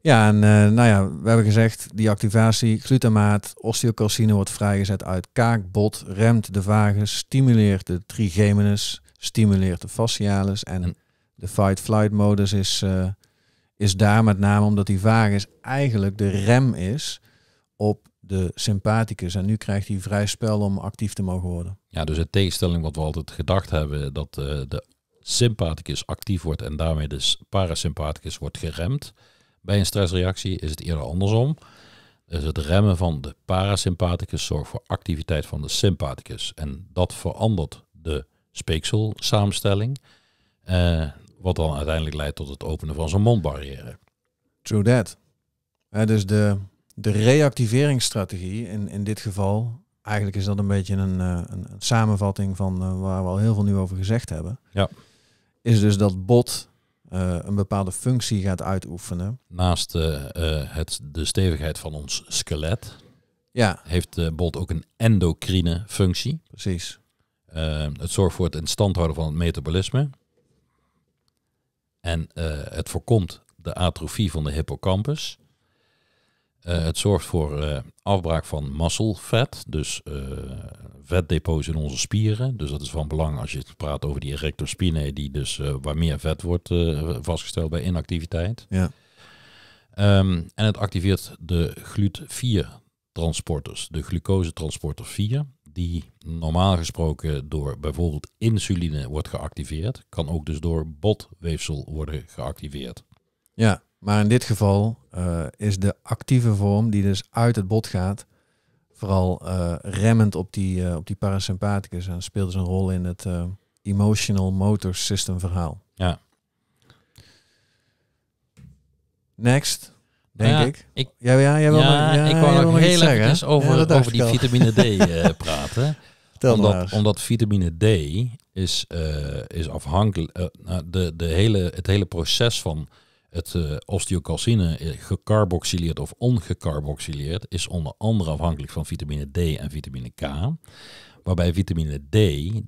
ja. en nou ja, we hebben gezegd, die activatie, glutamaat, osteocalcine wordt vrijgezet uit kaakbot, remt de vagus, stimuleert de trigeminus, stimuleert de fascialis. En de fight-flight modus is, eh, is daar met name omdat die vagus eigenlijk de rem is op de sympathicus. En nu krijgt hij vrij spel om actief te mogen worden. Ja, dus de tegenstelling wat we altijd gedacht hebben, dat eh, de sympathicus actief wordt en daarmee de dus parasympathicus wordt geremd. Bij een stressreactie is het eerder andersom. Dus het remmen van de parasympathicus zorgt voor activiteit van de sympathicus. En dat verandert de speekselsamenstelling. Uh, wat dan uiteindelijk leidt tot het openen van zijn mondbarrière. True that. dus de, de reactiveringsstrategie in, in dit geval, eigenlijk is dat een beetje een, eh, een samenvatting van eh, waar we al heel veel nu over gezegd hebben. Ja. Is dus dat bot een bepaalde functie gaat uitoefenen. Naast uh, het, de stevigheid van ons skelet ja. heeft bot ook een endocrine functie. Precies. Ehm, het zorgt voor het in stand houden van het metabolisme. En eh, het voorkomt de atrofie van de hippocampus. Eh, het zorgt voor eh, afbraak van muscle-vet, dus vetdepots in onze spieren. Dus dat is van belang als je praat over die erector spinae, die dus waar meer vet wordt vastgesteld bij inactiviteit. Ja. Ehm, en het activeert de GLUT4 transporters, de glucosetransporter 4 die normaal gesproken door bijvoorbeeld insuline wordt geactiveerd, kan ook dus door botweefsel worden geactiveerd. Ja, maar in dit geval eh, is de actieve vorm die dus uit het bot gaat, vooral eh, remmend op die, uh, op die parasympathicus en speelt dus een rol in het emotional motor system verhaal. Ja. Next denk nou ja, ik. ik. Ja, ja, jij wil ja, ik wou nog heel even dus over, over die vitamine D eh, praten. omdat, omdat, vitamine D is, eh, is afhankelijk... Eh, nou, de, de hele, het hele proces van het osteocalcine, gecarboxyleerd of ongecarboxyleerd, is onder andere afhankelijk van vitamine D en vitamine K. Waarbij vitamine D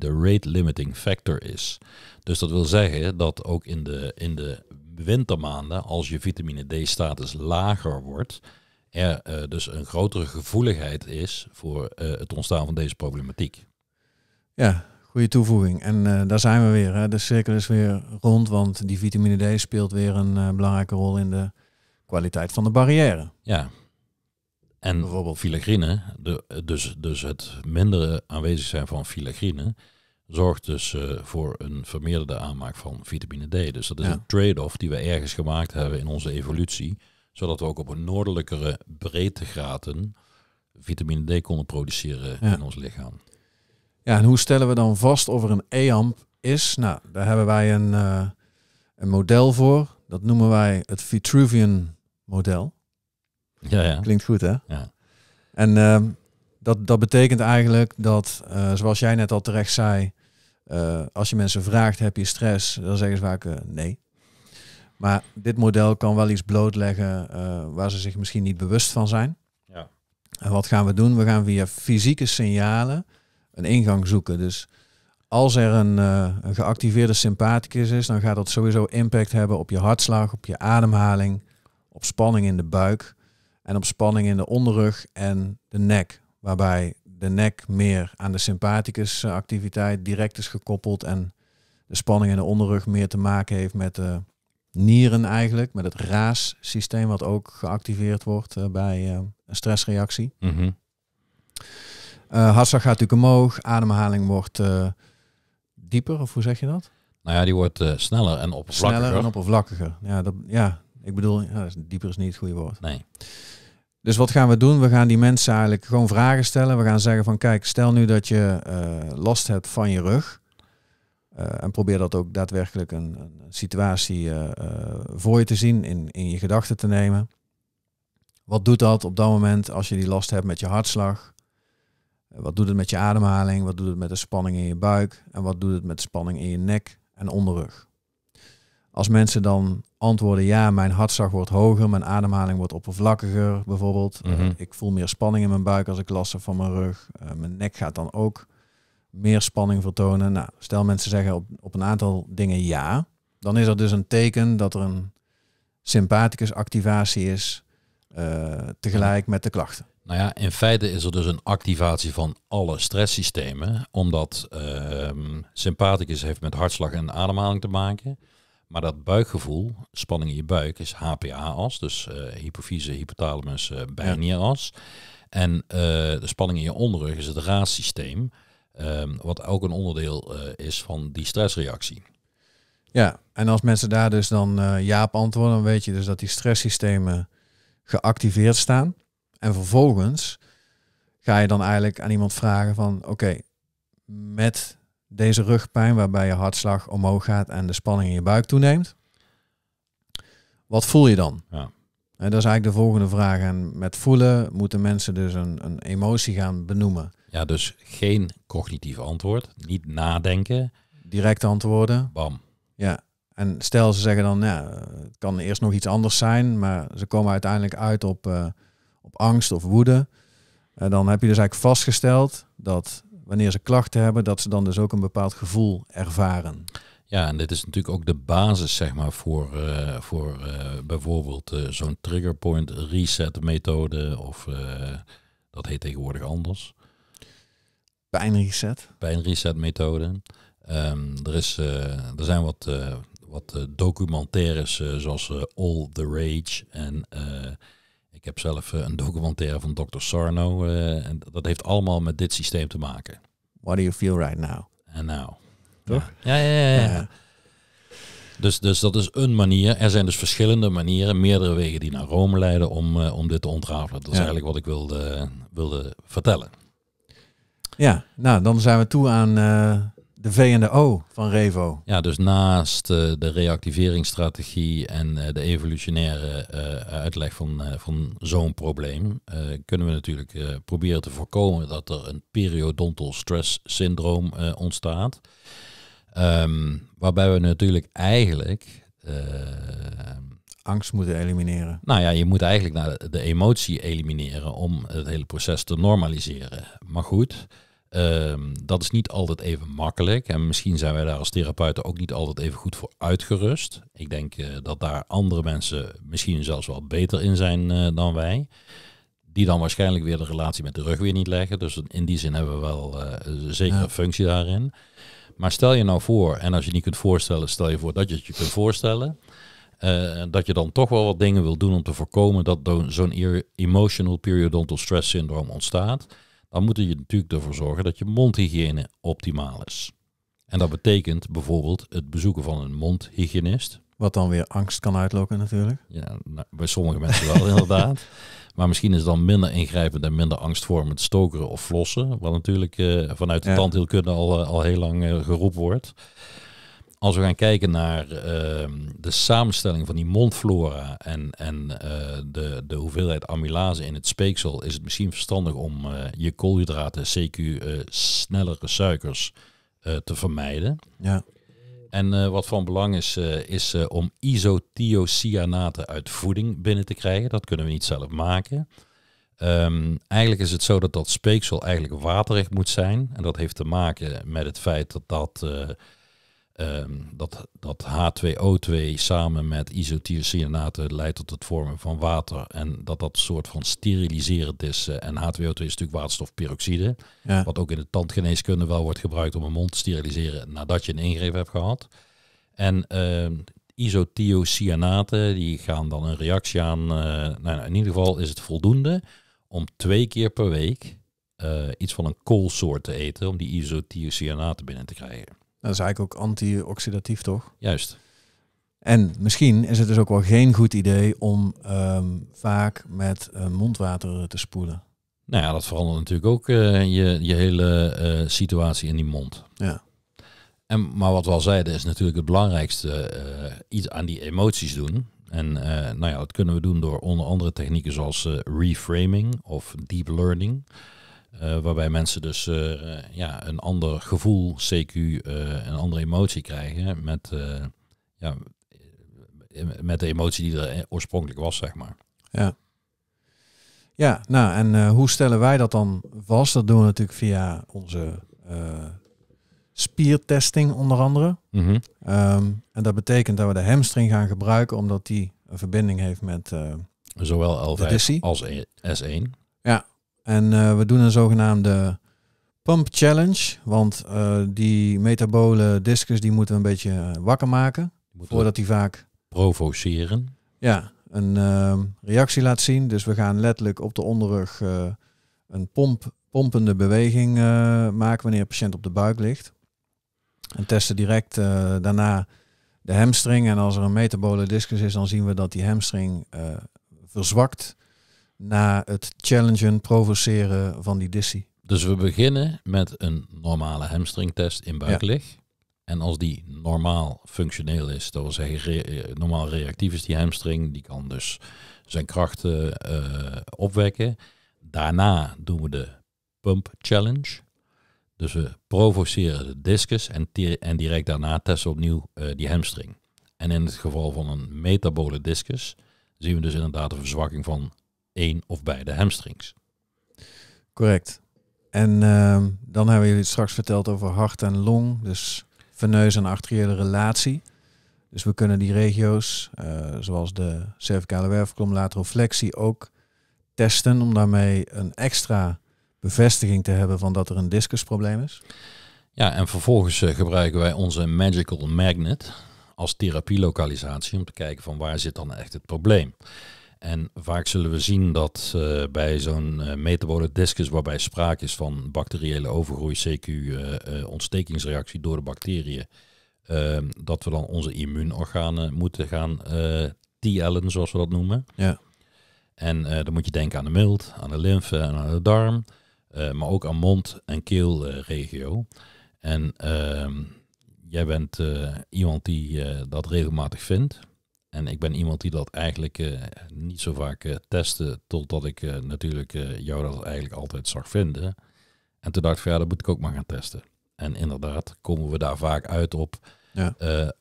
de rate limiting factor is. Dus dat wil zeggen dat ook in de, in de wintermaanden, als je vitamine D-status lager wordt, er eh, dus een grotere gevoeligheid is voor eh, het ontstaan van deze problematiek. Ja, goede toevoeging. En eh, daar zijn we weer. Hè. De cirkel is weer rond, want die vitamine D speelt weer een belangrijke rol in de kwaliteit van de barrière. Ja. En bijvoorbeeld filagrine, de, dus, dus het mindere aanwezig zijn van filagrine, zorgt dus eh, voor een vermeerderde aanmaak van vitamine D. Dus dat is een trade-off die we ergens gemaakt hebben in onze evolutie, zodat we ook op een noordelijkere breedtegraten vitamine D konden produceren in ons lichaam. Ja, en hoe stellen we dan vast of er een EAMP is? Nou, daar hebben wij een, eh, een model voor. Dat noemen wij het Vitruvian model. Ja, ja. Klinkt goed, hè? Ja. En ehm, dat, dat betekent eigenlijk dat, eh, zoals jij net al terecht zei, eh, als je mensen vraagt, heb je stress? Dan zeggen ze vaak eh, nee. Maar dit model kan wel iets blootleggen eh, waar ze zich misschien niet bewust van zijn. Ja. En wat gaan we doen? We gaan via fysieke signalen een ingang zoeken. Dus als er een, een geactiveerde sympathicus is, dan gaat dat sowieso impact hebben op je hartslag, op je ademhaling, op spanning in de buik en op spanning in de onderrug en de nek. Waarbij de nek meer aan de sympathicus eh, activiteit direct is gekoppeld en de spanning in de onderrug meer te maken heeft met de nieren eigenlijk, met het RAAS-systeem wat ook geactiveerd wordt eh, bij eh, een stressreactie. Mm hartslag gaat natuurlijk omhoog, ademhaling wordt dieper, of hoe zeg je dat? Nou ja, die wordt sneller en oppervlakkiger. Sneller en oppervlakkiger. Ja, dat, ja ik bedoel, ja, dieper is niet het goede woord. Nee. Dus wat gaan we doen? We gaan die mensen eigenlijk gewoon vragen stellen. We gaan zeggen van kijk, stel nu dat je eh, last hebt van je rug. Eh, en probeer dat ook daadwerkelijk een, een situatie eh, voor je te zien, in, in je gedachten te nemen. Wat doet dat op dat moment als je die last hebt met je hartslag? Wat doet het met je ademhaling? Wat doet het met de spanning in je buik? En wat doet het met de spanning in je nek en onderrug? Als mensen dan antwoorden, ja, mijn hartslag wordt hoger, mijn ademhaling wordt oppervlakkiger bijvoorbeeld. Eh, mhm. ik voel meer spanning in mijn buik als ik last heb van mijn rug. Eh, mijn nek gaat dan ook meer spanning vertonen. Nou, stel mensen zeggen op, op een aantal dingen ja, dan is er dus een teken dat er een sympathicus activatie is eh, tegelijk met de klachten. Nou ja, in feite is er dus een activatie van alle stresssystemen, omdat ehm, sympathicus heeft met hartslag en ademhaling te maken. Maar dat buikgevoel, spanning in je buik, is HPA-as, dus uh, hypofyse, hypothalamus, uh, En eh, de spanning in je onderrug is het raadsysteem, um, ehm, wat ook een onderdeel is van die stressreactie. Ja, en als mensen daar dus dan ja op antwoorden, dan weet je dus dat die stresssystemen geactiveerd staan. En vervolgens ga je dan eigenlijk aan iemand vragen van, oké, met deze rugpijn, waarbij je hartslag omhoog gaat en de spanning in je buik toeneemt. Wat voel je dan? Ja. En dat is eigenlijk de volgende vraag. En met voelen moeten mensen dus een, een emotie gaan benoemen. Ja, dus geen cognitief antwoord. Niet nadenken. direct antwoorden. Bam. Ja. En stel ze zeggen dan, ja, het kan eerst nog iets anders zijn, maar ze komen uiteindelijk uit op, eh, op angst of woede. En dan heb je dus eigenlijk vastgesteld dat wanneer ze klachten hebben, dat ze dan dus ook een bepaald gevoel ervaren. Ja, en dit is natuurlijk ook de basis zeg maar, voor, eh, voor eh, bijvoorbeeld uh, zo'n triggerpoint reset methode of dat heet tegenwoordig anders. Pijnreset. Pijnreset methode. Um, er, is, er zijn wat, wat documentaires zoals All the Rage en ik heb zelf eh, een documentaire van Dr. Sarno. Eh, en dat heeft allemaal met dit systeem te maken. What do you feel right now? En nou. Toch? ja, ja. ja. ja. Dus, dus dat is een manier. Er zijn dus verschillende manieren, meerdere wegen die naar Rome leiden om, eh, om dit te ontrafelen. Dat is eigenlijk wat ik wilde, wilde vertellen. Ja, nou dan zijn we toe aan de O van Revo. Ja, dus naast eh, de reactiveringsstrategie en eh, de evolutionaire eh, uitleg van, van zo'n probleem, kunnen we natuurlijk proberen te voorkomen dat er een periodontal stress syndroom ontstaat. Ehm, waarbij we natuurlijk eigenlijk. Angst moeten elimineren. Nou ja, je moet eigenlijk naar de emotie elimineren om het hele proces te normaliseren. Maar goed, Ehm, dat is niet altijd even makkelijk. En misschien zijn wij daar als therapeuten ook niet altijd even goed voor uitgerust. Ik denk eh, dat daar andere mensen misschien zelfs wel beter in zijn eh, dan wij. Die dan waarschijnlijk weer de relatie met de rug weer niet leggen. Dus in die zin hebben we wel uh, een zekere functie daarin. Maar stel je nou voor, en als je niet kunt voorstellen, stel je voor dat je het je kunt voorstellen. dat je dan toch wel wat dingen wil doen om te voorkomen dat zo'n emotional periodontal stress syndroom ontstaat dan moet je natuurlijk ervoor zorgen dat je mondhygiëne optimaal is. En dat betekent bijvoorbeeld het bezoeken van een mondhygiënist. Wat dan weer angst kan uitlokken natuurlijk. Ja, nou, bij sommige mensen wel inderdaad. Maar misschien is het dan minder ingrijpend en minder angstvormend stokeren of flossen. Wat natuurlijk eh, vanuit de ja. tandheelkunde al, eh, al heel lang uh, wordt als we gaan kijken naar ehm, de samenstelling van die mondflora en, en eh, de, de hoeveelheid amylase in het speeksel, is het misschien verstandig om eh, je koolhydraten, CQ, eh, snellere suikers te vermijden. Ja. En wat van belang is, is om isothiocyanaten uit voeding binnen te krijgen. Dat kunnen we niet zelf maken. Ehm, eigenlijk is het zo dat dat speeksel eigenlijk waterig moet zijn. En dat heeft te maken met het feit dat dat Ehm, dat, dat H2O2 samen met isothiocyanaten leidt tot het vormen van water. En dat dat een soort van steriliserend is. Eh, en H2O2 is natuurlijk waterstofperoxide. Wat ook in de tandgeneeskunde wel wordt gebruikt om een mond te steriliseren nadat je een ingreep hebt gehad. En uh, die gaan dan een reactie aan. Eh, nou, nou, in ieder geval is het voldoende om twee keer per week eh, iets van een koolsoort te eten om die isothiocyanaten binnen te krijgen. Dat is eigenlijk ook antioxidatief, toch? Juist. En misschien is het dus ook wel geen goed idee om ehm, vaak met eh, mondwater te spoelen. Nou ja, dat verandert natuurlijk ook eh, je, je hele eh, situatie in die mond. Ja. En, maar wat we al zeiden is natuurlijk het belangrijkste, iets aan die emoties doen. En nou ja, dat kunnen we doen door onder andere technieken zoals reframing of deep learning. Eh, waarbij mensen dus eh, eh, ja, een ander gevoel, CQ, uh, een andere emotie krijgen met, ja, met de emotie die er oorspronkelijk was, zeg maar. Ja, ja nou en hoe stellen wij dat dan vast? Dat doen we natuurlijk via onze spiertesting onder andere. Mhm. Ehm, en dat betekent dat we de hamstring gaan gebruiken omdat die een verbinding heeft met... Zowel L5 als e S1. En eh, we doen een zogenaamde pump challenge. Want eh, die metabole discus die moeten we een beetje eh, wakker maken. voordat die vaak... Provoceren. Ja, een ehm, reactie laat zien. Dus we gaan letterlijk op de onderrug een pomp, pompende beweging maken wanneer de patiënt op de buik ligt. En testen direct daarna de hamstring. En als er een metabole discus is, dan zien we dat die hamstring verzwakt na het challengen, provoceren van die dissie. Dus we beginnen met een normale hamstringtest in buiklig. En als die normaal functioneel is, dat wil zeggen eh, normaal reactief is die hamstring, die kan dus zijn krachten eh, opwekken. Daarna doen we de pump challenge. Dus we provoceren de discus en, en direct daarna testen we opnieuw eh, die hamstring. En in het geval van een metabole discus zien we dus inderdaad een verzwakking van één of beide hamstrings. Correct. En ehm, dan hebben jullie straks verteld over hart en long, dus veneus en arteriële relatie. Dus we kunnen die regio's, eh, zoals de cervicale wervelkolom, lateroflexie, ook testen om daarmee een extra bevestiging te hebben van dat er een discusprobleem is. Ja, en vervolgens eh, gebruiken wij onze Magical Magnet als therapielokalisatie om te kijken van waar zit dan echt het probleem. En vaak zullen we zien dat eh, bij zo'n uh, eh, metabole discus, waarbij sprake is van bacteriële overgroei, CQ, eh, ontstekingsreactie door de bacteriën, ehm, dat we dan onze immuunorganen moeten gaan uh, zoals we dat noemen. Ja. En dan moet je denken aan de mild, aan de lymfe en aan de darm, maar ook aan mond- en keelregio. en ehm, jij bent iemand die dat regelmatig vindt. En ik ben iemand die dat eigenlijk eh, niet zo vaak eh, testte, totdat ik eh, natuurlijk jou dat eigenlijk altijd zag vinden. En toen dacht ik, ja, dat moet ik ook maar gaan testen. En inderdaad, komen we daar vaak uit op ja.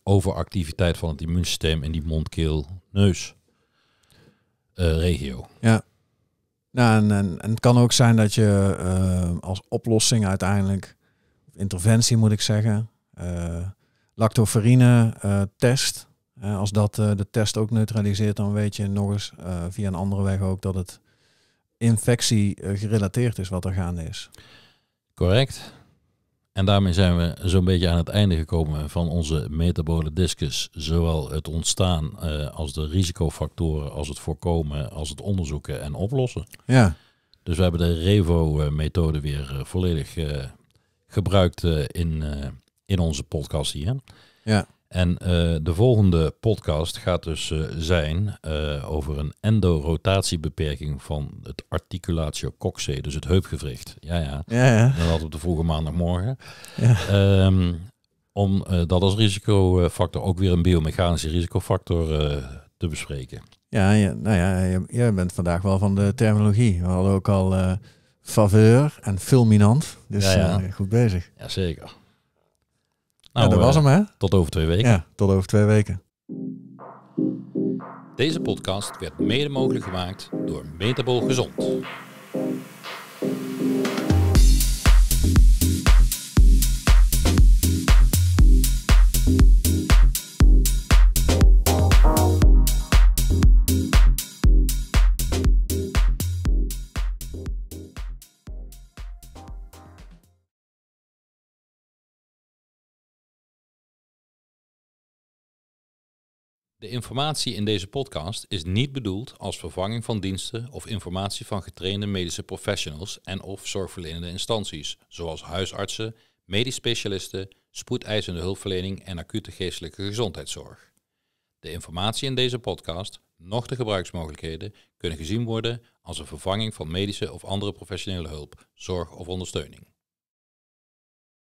overactiviteit van het immuunsysteem in die mond-keel-neus-regio. ja. Nou, en, en, en, het kan ook zijn dat je als oplossing uiteindelijk, interventie moet ik zeggen, lactoferine test eh, als dat eh, de test ook neutraliseert, dan weet je nog eens eh, via een andere weg ook dat het infectie gerelateerd is wat er gaande is. Correct. En daarmee zijn we zo'n beetje aan het einde gekomen van onze metabole discus. Zowel het ontstaan als de risicofactoren, als het voorkomen, als het onderzoeken en oplossen. Ja. Dus we hebben de REVO-methode weer volledig gebruikt in, in onze podcast hier. Ja. En eh, de volgende podcast gaat dus eh, zijn eh, over een endorotatiebeperking van het articulatio coxae, dus het heupgewricht. Ja, ja. ja, ja. Dat op de vroege maandagmorgen. Ja. Ehm, om dat als risicofactor, ook weer een biomechanische risicofactor, te bespreken. Ja, ja nou ja, jij bent vandaag wel van de terminologie. We hadden ook al faveur en fulminant. Dus ja, ja. goed bezig. Jazeker. Nou, dat eh, was hem hè? Tot over twee weken. Ja, tot over twee weken. Deze podcast werd mede mogelijk gemaakt door Metabol Gezond. De informatie in deze podcast is niet bedoeld als vervanging van diensten of informatie van getrainde medische professionals en of zorgverlenende instanties, zoals huisartsen, medisch specialisten, spoedeisende hulpverlening en acute geestelijke gezondheidszorg. De informatie in deze podcast, nog de gebruiksmogelijkheden, kunnen gezien worden als een vervanging van medische of andere professionele hulp, zorg of ondersteuning.